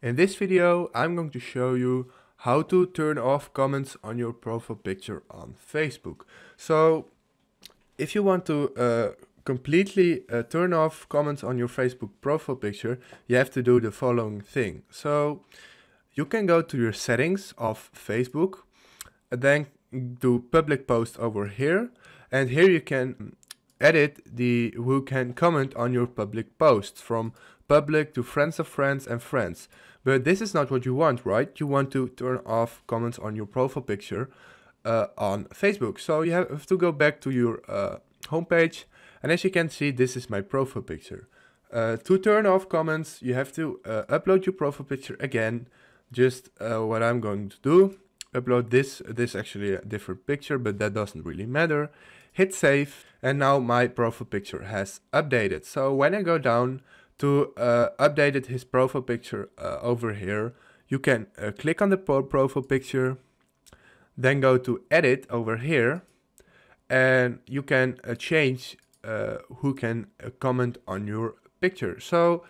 In this video I'm going to show you how to turn off comments on your profile picture on Facebook. So if you want to uh, completely uh, turn off comments on your Facebook profile picture, you have to do the following thing. So you can go to your settings of Facebook, then do public post over here, and here you can edit the who can comment on your public post from public to friends of friends and friends. But this is not what you want, right? You want to turn off comments on your profile picture uh, on Facebook. So you have to go back to your uh, homepage. And as you can see, this is my profile picture. Uh, to turn off comments, you have to uh, upload your profile picture again. Just uh, what I'm going to do. Upload this, this actually a different picture, but that doesn't really matter. Hit save and now my profile picture has updated. So when I go down to uh, update his profile picture uh, over here, you can uh, click on the pro profile picture, then go to edit over here, and you can uh, change uh, who can uh, comment on your picture. So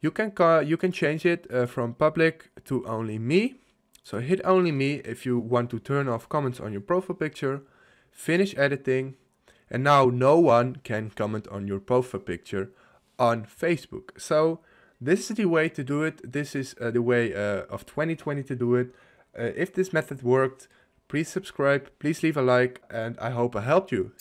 you can you can change it from public to only me. So hit only me if you want to turn off comments on your profile picture, finish editing, and now no one can comment on your profile picture on Facebook. So this is the way to do it. This is uh, the way uh, of 2020 to do it. Uh, if this method worked, please subscribe, please leave a like, and I hope I helped you.